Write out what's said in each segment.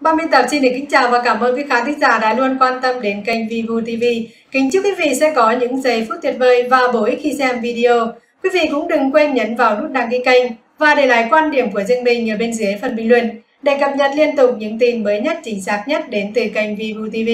Ban biên tập xin được kính chào và cảm ơn quý khán thính giả đã luôn quan tâm đến kênh Vivu TV. Kính chúc quý vị sẽ có những giây phút tuyệt vời và bổ ích khi xem video. Quý vị cũng đừng quên nhấn vào nút đăng ký kênh và để lại quan điểm của riêng mình ở bên dưới phần bình luận để cập nhật liên tục những tin mới nhất, chính xác nhất đến từ kênh Vivu TV.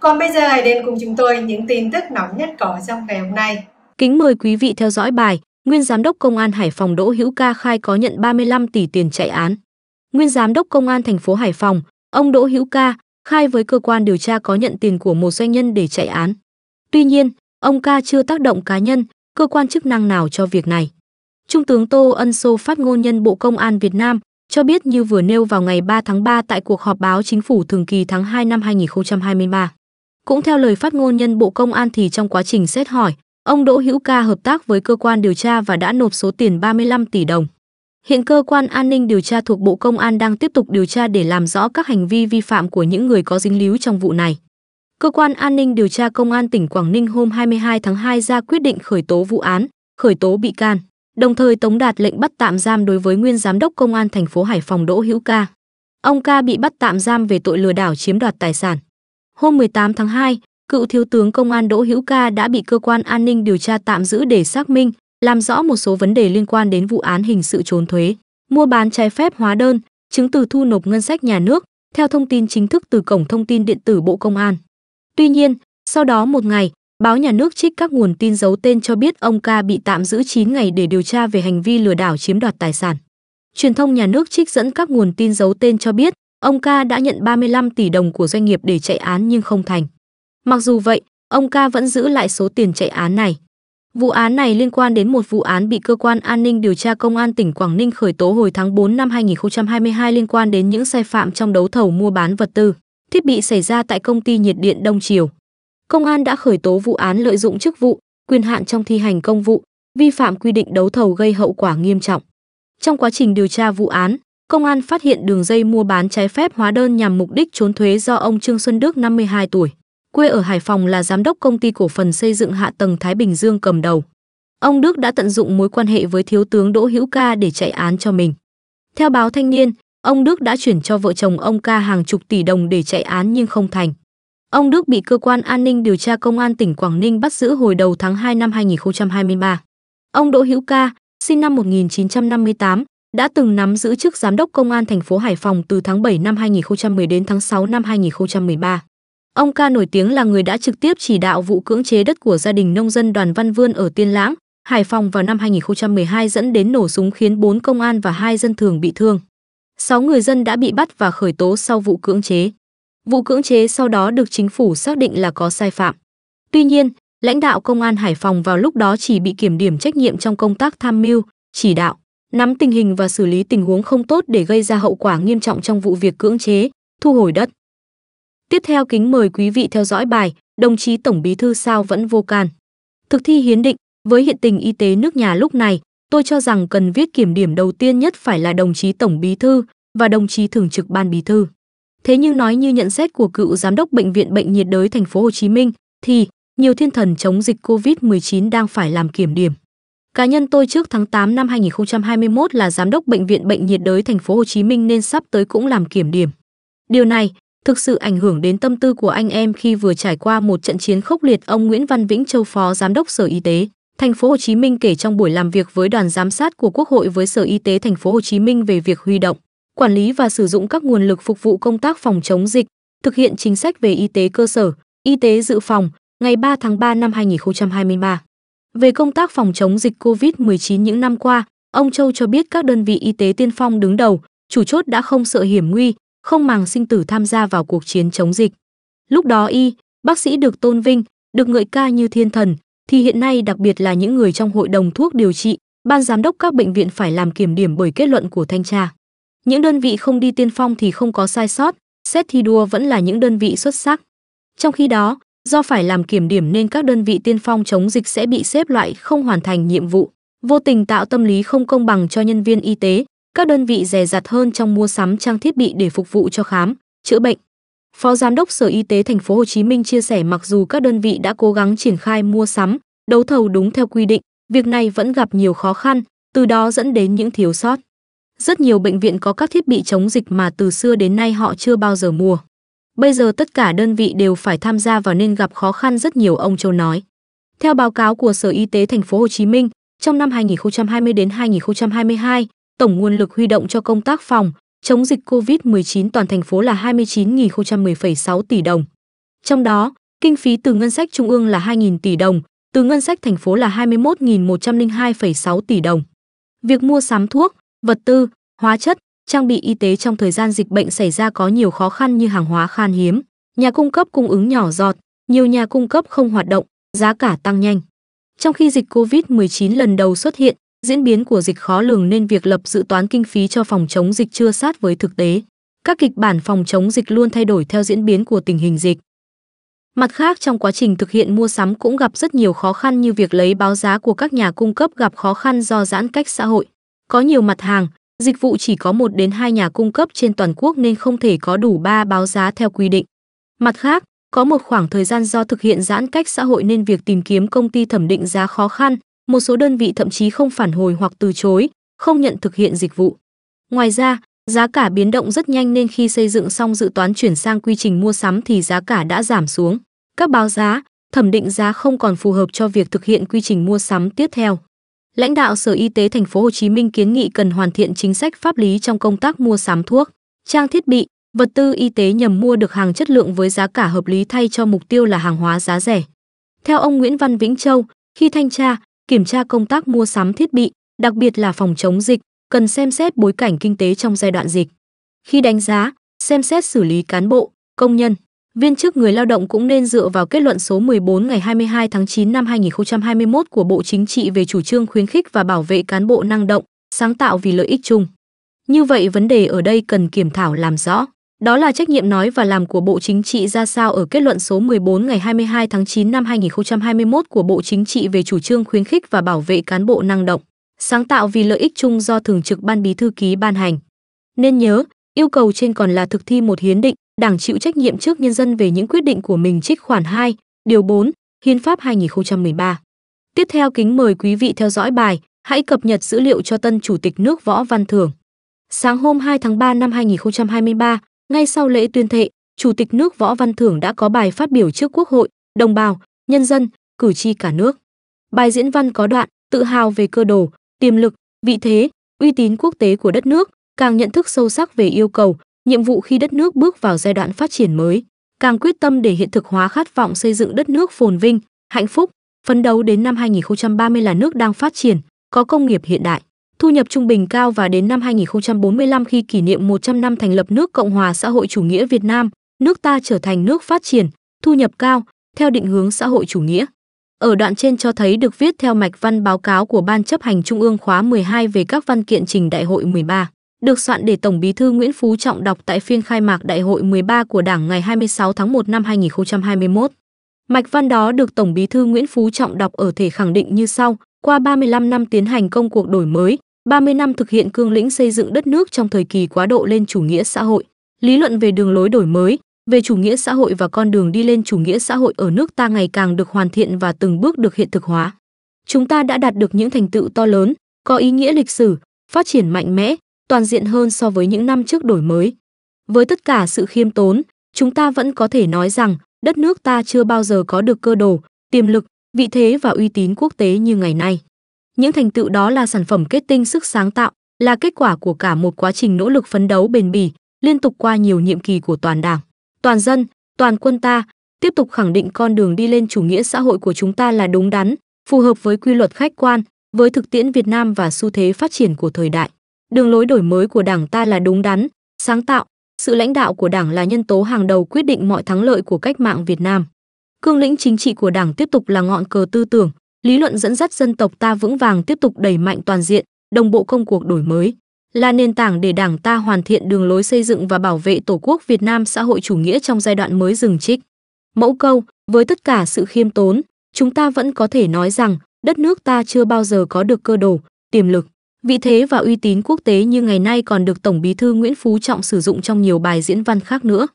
Còn bây giờ hãy đến cùng chúng tôi những tin tức nóng nhất có trong ngày hôm nay. Kính mời quý vị theo dõi bài Nguyên Giám đốc Công an Hải Phòng Đỗ Hữu Ca khai có nhận 35 tỷ tiền chạy án. Nguyên Giám đốc Công an thành phố Hải Phòng, Ông Đỗ Hữu Ca khai với cơ quan điều tra có nhận tiền của một doanh nhân để chạy án. Tuy nhiên, ông Ca chưa tác động cá nhân, cơ quan chức năng nào cho việc này. Trung tướng Tô Ân Sô phát ngôn nhân Bộ Công an Việt Nam cho biết như vừa nêu vào ngày 3 tháng 3 tại cuộc họp báo chính phủ thường kỳ tháng 2 năm 2023. Cũng theo lời phát ngôn nhân Bộ Công an thì trong quá trình xét hỏi, ông Đỗ Hữu Ca hợp tác với cơ quan điều tra và đã nộp số tiền 35 tỷ đồng. Hiện cơ quan an ninh điều tra thuộc Bộ Công an đang tiếp tục điều tra để làm rõ các hành vi vi phạm của những người có dính líu trong vụ này. Cơ quan an ninh điều tra Công an tỉnh Quảng Ninh hôm 22 tháng 2 ra quyết định khởi tố vụ án, khởi tố bị can, đồng thời tống đạt lệnh bắt tạm giam đối với nguyên giám đốc Công an thành phố Hải Phòng Đỗ Hữu Ca. Ông Ca bị bắt tạm giam về tội lừa đảo chiếm đoạt tài sản. Hôm 18 tháng 2, cựu thiếu tướng Công an Đỗ Hữu Ca đã bị cơ quan an ninh điều tra tạm giữ để xác minh, làm rõ một số vấn đề liên quan đến vụ án hình sự trốn thuế, mua bán trái phép hóa đơn, chứng từ thu nộp ngân sách nhà nước, theo thông tin chính thức từ Cổng Thông tin Điện tử Bộ Công an. Tuy nhiên, sau đó một ngày, báo nhà nước trích các nguồn tin giấu tên cho biết ông ca bị tạm giữ 9 ngày để điều tra về hành vi lừa đảo chiếm đoạt tài sản. Truyền thông nhà nước trích dẫn các nguồn tin giấu tên cho biết ông ca đã nhận 35 tỷ đồng của doanh nghiệp để chạy án nhưng không thành. Mặc dù vậy, ông ca vẫn giữ lại số tiền chạy án này. Vụ án này liên quan đến một vụ án bị cơ quan an ninh điều tra công an tỉnh Quảng Ninh khởi tố hồi tháng 4 năm 2022 liên quan đến những sai phạm trong đấu thầu mua bán vật tư, thiết bị xảy ra tại công ty nhiệt điện Đông Triều. Công an đã khởi tố vụ án lợi dụng chức vụ, quyền hạn trong thi hành công vụ, vi phạm quy định đấu thầu gây hậu quả nghiêm trọng. Trong quá trình điều tra vụ án, công an phát hiện đường dây mua bán trái phép hóa đơn nhằm mục đích trốn thuế do ông Trương Xuân Đức 52 tuổi quê ở Hải Phòng là giám đốc công ty cổ phần xây dựng hạ tầng Thái Bình Dương cầm đầu. Ông Đức đã tận dụng mối quan hệ với thiếu tướng Đỗ Hữu Ca để chạy án cho mình. Theo báo Thanh niên, ông Đức đã chuyển cho vợ chồng ông Ca hàng chục tỷ đồng để chạy án nhưng không thành. Ông Đức bị cơ quan an ninh điều tra công an tỉnh Quảng Ninh bắt giữ hồi đầu tháng 2 năm 2023. Ông Đỗ Hữu Ca, sinh năm 1958, đã từng nắm giữ chức giám đốc công an thành phố Hải Phòng từ tháng 7 năm 2010 đến tháng 6 năm 2013. Ông ca nổi tiếng là người đã trực tiếp chỉ đạo vụ cưỡng chế đất của gia đình nông dân Đoàn Văn Vươn ở Tiên Lãng, Hải Phòng vào năm 2012 dẫn đến nổ súng khiến 4 công an và 2 dân thường bị thương. 6 người dân đã bị bắt và khởi tố sau vụ cưỡng chế. Vụ cưỡng chế sau đó được chính phủ xác định là có sai phạm. Tuy nhiên, lãnh đạo công an Hải Phòng vào lúc đó chỉ bị kiểm điểm trách nhiệm trong công tác tham mưu, chỉ đạo, nắm tình hình và xử lý tình huống không tốt để gây ra hậu quả nghiêm trọng trong vụ việc cưỡng chế, thu hồi đất. Tiếp theo kính mời quý vị theo dõi bài Đồng chí Tổng Bí thư sao vẫn vô can. Thực thi hiến định, với hiện tình y tế nước nhà lúc này, tôi cho rằng cần viết kiểm điểm đầu tiên nhất phải là đồng chí Tổng Bí thư và đồng chí Thường trực Ban Bí thư. Thế nhưng nói như nhận xét của cựu giám đốc bệnh viện bệnh nhiệt đới thành phố Hồ Chí Minh thì nhiều thiên thần chống dịch COVID-19 đang phải làm kiểm điểm. Cá nhân tôi trước tháng 8 năm 2021 là giám đốc bệnh viện bệnh nhiệt đới thành phố Hồ Chí Minh nên sắp tới cũng làm kiểm điểm. Điều này thực sự ảnh hưởng đến tâm tư của anh em khi vừa trải qua một trận chiến khốc liệt ông Nguyễn Văn Vĩnh Châu Phó Giám đốc Sở Y tế Thành phố Hồ Chí Minh kể trong buổi làm việc với đoàn giám sát của Quốc hội với Sở Y tế Thành phố Hồ Chí Minh về việc huy động, quản lý và sử dụng các nguồn lực phục vụ công tác phòng chống dịch, thực hiện chính sách về y tế cơ sở, y tế dự phòng ngày 3 tháng 3 năm 2023. Về công tác phòng chống dịch COVID-19 những năm qua, ông Châu cho biết các đơn vị y tế tiên phong đứng đầu, chủ chốt đã không sợ hiểm nguy, không màng sinh tử tham gia vào cuộc chiến chống dịch. Lúc đó y, bác sĩ được tôn vinh, được ngợi ca như thiên thần, thì hiện nay đặc biệt là những người trong hội đồng thuốc điều trị, ban giám đốc các bệnh viện phải làm kiểm điểm bởi kết luận của thanh tra. Những đơn vị không đi tiên phong thì không có sai sót, xét thi đua vẫn là những đơn vị xuất sắc. Trong khi đó, do phải làm kiểm điểm nên các đơn vị tiên phong chống dịch sẽ bị xếp loại không hoàn thành nhiệm vụ, vô tình tạo tâm lý không công bằng cho nhân viên y tế, các đơn vị dè rặt hơn trong mua sắm trang thiết bị để phục vụ cho khám, chữa bệnh. Phó Giám đốc Sở Y tế Thành phố Hồ Chí Minh chia sẻ mặc dù các đơn vị đã cố gắng triển khai mua sắm, đấu thầu đúng theo quy định, việc này vẫn gặp nhiều khó khăn, từ đó dẫn đến những thiếu sót. Rất nhiều bệnh viện có các thiết bị chống dịch mà từ xưa đến nay họ chưa bao giờ mua. Bây giờ tất cả đơn vị đều phải tham gia vào nên gặp khó khăn rất nhiều ông Châu nói. Theo báo cáo của Sở Y tế Thành phố Hồ Chí Minh, trong năm 2020 đến 2022, tổng nguồn lực huy động cho công tác phòng, chống dịch COVID-19 toàn thành phố là 29.010,6 tỷ đồng. Trong đó, kinh phí từ ngân sách trung ương là 2.000 tỷ đồng, từ ngân sách thành phố là 21.102,6 tỷ đồng. Việc mua sắm thuốc, vật tư, hóa chất, trang bị y tế trong thời gian dịch bệnh xảy ra có nhiều khó khăn như hàng hóa khan hiếm, nhà cung cấp cung ứng nhỏ giọt, nhiều nhà cung cấp không hoạt động, giá cả tăng nhanh. Trong khi dịch COVID-19 lần đầu xuất hiện, Diễn biến của dịch khó lường nên việc lập dự toán kinh phí cho phòng chống dịch chưa sát với thực tế. Các kịch bản phòng chống dịch luôn thay đổi theo diễn biến của tình hình dịch. Mặt khác trong quá trình thực hiện mua sắm cũng gặp rất nhiều khó khăn như việc lấy báo giá của các nhà cung cấp gặp khó khăn do giãn cách xã hội. Có nhiều mặt hàng, dịch vụ chỉ có một đến hai nhà cung cấp trên toàn quốc nên không thể có đủ 3 báo giá theo quy định. Mặt khác, có một khoảng thời gian do thực hiện giãn cách xã hội nên việc tìm kiếm công ty thẩm định giá khó khăn, một số đơn vị thậm chí không phản hồi hoặc từ chối, không nhận thực hiện dịch vụ. Ngoài ra, giá cả biến động rất nhanh nên khi xây dựng xong dự toán chuyển sang quy trình mua sắm thì giá cả đã giảm xuống. Các báo giá, thẩm định giá không còn phù hợp cho việc thực hiện quy trình mua sắm tiếp theo. Lãnh đạo Sở Y tế thành phố Hồ Chí Minh kiến nghị cần hoàn thiện chính sách pháp lý trong công tác mua sắm thuốc, trang thiết bị, vật tư y tế nhằm mua được hàng chất lượng với giá cả hợp lý thay cho mục tiêu là hàng hóa giá rẻ. Theo ông Nguyễn Văn Vĩnh Châu, khi thanh tra, kiểm tra công tác mua sắm thiết bị, đặc biệt là phòng chống dịch, cần xem xét bối cảnh kinh tế trong giai đoạn dịch. Khi đánh giá, xem xét xử lý cán bộ, công nhân, viên chức người lao động cũng nên dựa vào kết luận số 14 ngày 22 tháng 9 năm 2021 của Bộ Chính trị về chủ trương khuyến khích và bảo vệ cán bộ năng động, sáng tạo vì lợi ích chung. Như vậy vấn đề ở đây cần kiểm thảo làm rõ. Đó là trách nhiệm nói và làm của Bộ Chính trị ra sao ở kết luận số 14 ngày 22 tháng 9 năm 2021 của Bộ Chính trị về chủ trương khuyến khích và bảo vệ cán bộ năng động, sáng tạo vì lợi ích chung do Thường trực Ban Bí thư ký ban hành. Nên nhớ, yêu cầu trên còn là thực thi một hiến định, Đảng chịu trách nhiệm trước nhân dân về những quyết định của mình trích khoản 2, điều 4, Hiến pháp 2013. Tiếp theo kính mời quý vị theo dõi bài Hãy cập nhật dữ liệu cho tân Chủ tịch nước Võ Văn Thưởng. Sáng hôm 2 tháng 3 năm 2023, ngay sau lễ tuyên thệ, Chủ tịch nước Võ Văn Thưởng đã có bài phát biểu trước Quốc hội, đồng bào, nhân dân, cử tri cả nước. Bài diễn văn có đoạn tự hào về cơ đồ, tiềm lực, vị thế, uy tín quốc tế của đất nước, càng nhận thức sâu sắc về yêu cầu, nhiệm vụ khi đất nước bước vào giai đoạn phát triển mới, càng quyết tâm để hiện thực hóa khát vọng xây dựng đất nước phồn vinh, hạnh phúc, phấn đấu đến năm 2030 là nước đang phát triển, có công nghiệp hiện đại thu nhập trung bình cao và đến năm 2045 khi kỷ niệm 100 năm thành lập nước Cộng hòa xã hội chủ nghĩa Việt Nam, nước ta trở thành nước phát triển, thu nhập cao theo định hướng xã hội chủ nghĩa. Ở đoạn trên cho thấy được viết theo mạch văn báo cáo của Ban chấp hành Trung ương khóa 12 về các văn kiện trình Đại hội 13, được soạn để Tổng Bí thư Nguyễn Phú Trọng đọc tại phiên khai mạc Đại hội 13 của Đảng ngày 26 tháng 1 năm 2021. Mạch văn đó được Tổng Bí thư Nguyễn Phú Trọng đọc ở thể khẳng định như sau: qua 35 năm tiến hành công cuộc đổi mới, 30 năm thực hiện cương lĩnh xây dựng đất nước trong thời kỳ quá độ lên chủ nghĩa xã hội, lý luận về đường lối đổi mới, về chủ nghĩa xã hội và con đường đi lên chủ nghĩa xã hội ở nước ta ngày càng được hoàn thiện và từng bước được hiện thực hóa. Chúng ta đã đạt được những thành tựu to lớn, có ý nghĩa lịch sử, phát triển mạnh mẽ, toàn diện hơn so với những năm trước đổi mới. Với tất cả sự khiêm tốn, chúng ta vẫn có thể nói rằng đất nước ta chưa bao giờ có được cơ đồ, tiềm lực, vị thế và uy tín quốc tế như ngày nay. Những thành tựu đó là sản phẩm kết tinh sức sáng tạo, là kết quả của cả một quá trình nỗ lực phấn đấu bền bỉ, liên tục qua nhiều nhiệm kỳ của toàn Đảng, toàn dân, toàn quân ta, tiếp tục khẳng định con đường đi lên chủ nghĩa xã hội của chúng ta là đúng đắn, phù hợp với quy luật khách quan, với thực tiễn Việt Nam và xu thế phát triển của thời đại. Đường lối đổi mới của Đảng ta là đúng đắn, sáng tạo, sự lãnh đạo của Đảng là nhân tố hàng đầu quyết định mọi thắng lợi của cách mạng Việt Nam. Cương lĩnh chính trị của Đảng tiếp tục là ngọn cờ tư tưởng, lý luận dẫn dắt dân tộc ta vững vàng tiếp tục đẩy mạnh toàn diện, đồng bộ công cuộc đổi mới, là nền tảng để Đảng ta hoàn thiện đường lối xây dựng và bảo vệ Tổ quốc Việt Nam xã hội chủ nghĩa trong giai đoạn mới dừng trích. Mẫu câu, với tất cả sự khiêm tốn, chúng ta vẫn có thể nói rằng đất nước ta chưa bao giờ có được cơ đồ, tiềm lực, vị thế và uy tín quốc tế như ngày nay còn được Tổng Bí thư Nguyễn Phú Trọng sử dụng trong nhiều bài diễn văn khác nữa.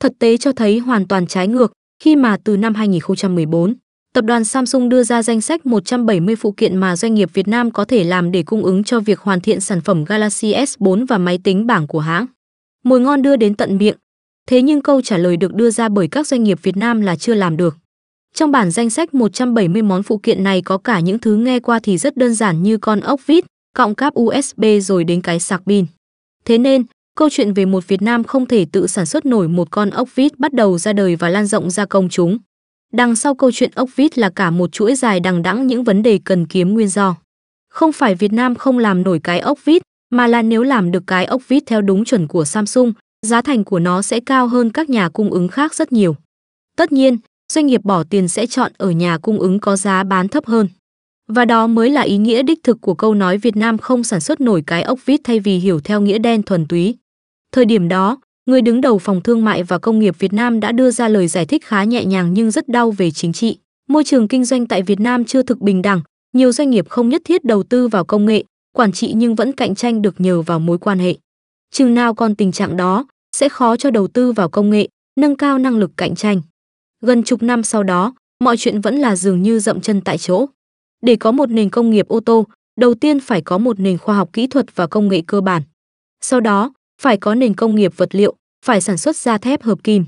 Thực tế cho thấy hoàn toàn trái ngược khi mà từ năm 2014 tập đoàn Samsung đưa ra danh sách 170 phụ kiện mà doanh nghiệp Việt Nam có thể làm để cung ứng cho việc hoàn thiện sản phẩm Galaxy S4 và máy tính bảng của hãng. Mùi ngon đưa đến tận miệng. Thế nhưng câu trả lời được đưa ra bởi các doanh nghiệp Việt Nam là chưa làm được. Trong bản danh sách 170 món phụ kiện này có cả những thứ nghe qua thì rất đơn giản như con ốc vít, cọng cáp USB rồi đến cái sạc pin. Thế nên, câu chuyện về một Việt Nam không thể tự sản xuất nổi một con ốc vít bắt đầu ra đời và lan rộng ra công chúng. Đằng sau câu chuyện ốc vít là cả một chuỗi dài đằng đẵng những vấn đề cần kiếm nguyên do. Không phải Việt Nam không làm nổi cái ốc vít, mà là nếu làm được cái ốc vít theo đúng chuẩn của Samsung, giá thành của nó sẽ cao hơn các nhà cung ứng khác rất nhiều. Tất nhiên, doanh nghiệp bỏ tiền sẽ chọn ở nhà cung ứng có giá bán thấp hơn. Và đó mới là ý nghĩa đích thực của câu nói Việt Nam không sản xuất nổi cái ốc vít thay vì hiểu theo nghĩa đen thuần túy. Thời điểm đó, người đứng đầu phòng thương mại và công nghiệp Việt Nam đã đưa ra lời giải thích khá nhẹ nhàng nhưng rất đau về chính trị. Môi trường kinh doanh tại Việt Nam chưa thực bình đẳng, nhiều doanh nghiệp không nhất thiết đầu tư vào công nghệ, quản trị nhưng vẫn cạnh tranh được nhờ vào mối quan hệ. Chừng nào còn tình trạng đó, sẽ khó cho đầu tư vào công nghệ, nâng cao năng lực cạnh tranh. Gần chục năm sau đó, mọi chuyện vẫn là dường như dậm chân tại chỗ. Để có một nền công nghiệp ô tô, đầu tiên phải có một nền khoa học kỹ thuật và công nghệ cơ bản. Sau đó, phải có nền công nghiệp vật liệu, phải sản xuất ra thép hợp kim.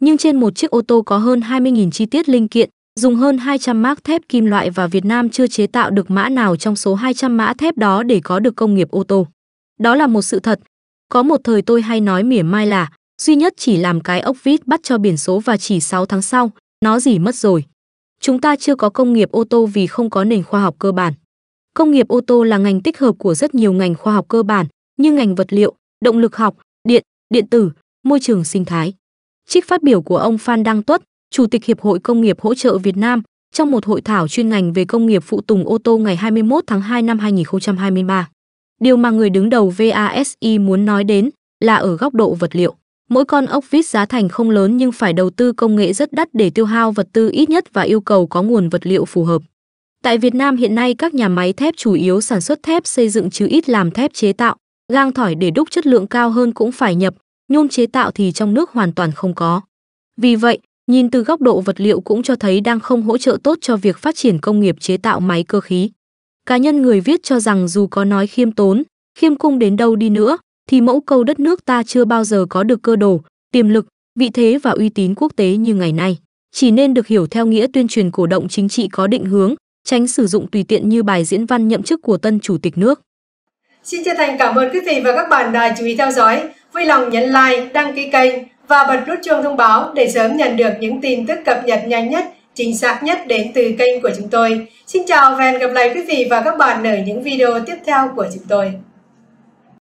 Nhưng trên một chiếc ô tô có hơn 20.000 chi tiết linh kiện, dùng hơn 200 mác thép kim loại và Việt Nam chưa chế tạo được mã nào trong số 200 mã thép đó để có được công nghiệp ô tô. Đó là một sự thật. Có một thời tôi hay nói mỉa mai là duy nhất chỉ làm cái ốc vít bắt cho biển số và chỉ 6 tháng sau, nó gì mất rồi. Chúng ta chưa có công nghiệp ô tô vì không có nền khoa học cơ bản. Công nghiệp ô tô là ngành tích hợp của rất nhiều ngành khoa học cơ bản như ngành vật liệu, động lực học, điện, điện tử, môi trường sinh thái. Trích phát biểu của ông Phan Đăng Tuất, Chủ tịch Hiệp hội Công nghiệp Hỗ trợ Việt Nam, trong một hội thảo chuyên ngành về công nghiệp phụ tùng ô tô ngày 21 tháng 2 năm 2023. Điều mà người đứng đầu VASI muốn nói đến là ở góc độ vật liệu. Mỗi con ốc vít giá thành không lớn nhưng phải đầu tư công nghệ rất đắt để tiêu hao vật tư ít nhất và yêu cầu có nguồn vật liệu phù hợp. Tại Việt Nam hiện nay các nhà máy thép chủ yếu sản xuất thép xây dựng chứ ít làm thép chế tạo gang thỏi để đúc chất lượng cao hơn cũng phải nhập, nhôm chế tạo thì trong nước hoàn toàn không có. Vì vậy, nhìn từ góc độ vật liệu cũng cho thấy đang không hỗ trợ tốt cho việc phát triển công nghiệp chế tạo máy cơ khí. Cá nhân người viết cho rằng dù có nói khiêm tốn, khiêm cung đến đâu đi nữa, thì mẫu câu đất nước ta chưa bao giờ có được cơ đồ, tiềm lực, vị thế và uy tín quốc tế như ngày nay. Chỉ nên được hiểu theo nghĩa tuyên truyền cổ động chính trị có định hướng, tránh sử dụng tùy tiện như bài diễn văn nhậm chức của tân chủ tịch nước. Xin chân thành cảm ơn quý vị và các bạn đã chú ý theo dõi. Vui lòng nhấn like, đăng ký kênh và bật nút chuông thông báo để sớm nhận được những tin tức cập nhật nhanh nhất, chính xác nhất đến từ kênh của chúng tôi. Xin chào và hẹn gặp lại quý vị và các bạn ở những video tiếp theo của chúng tôi.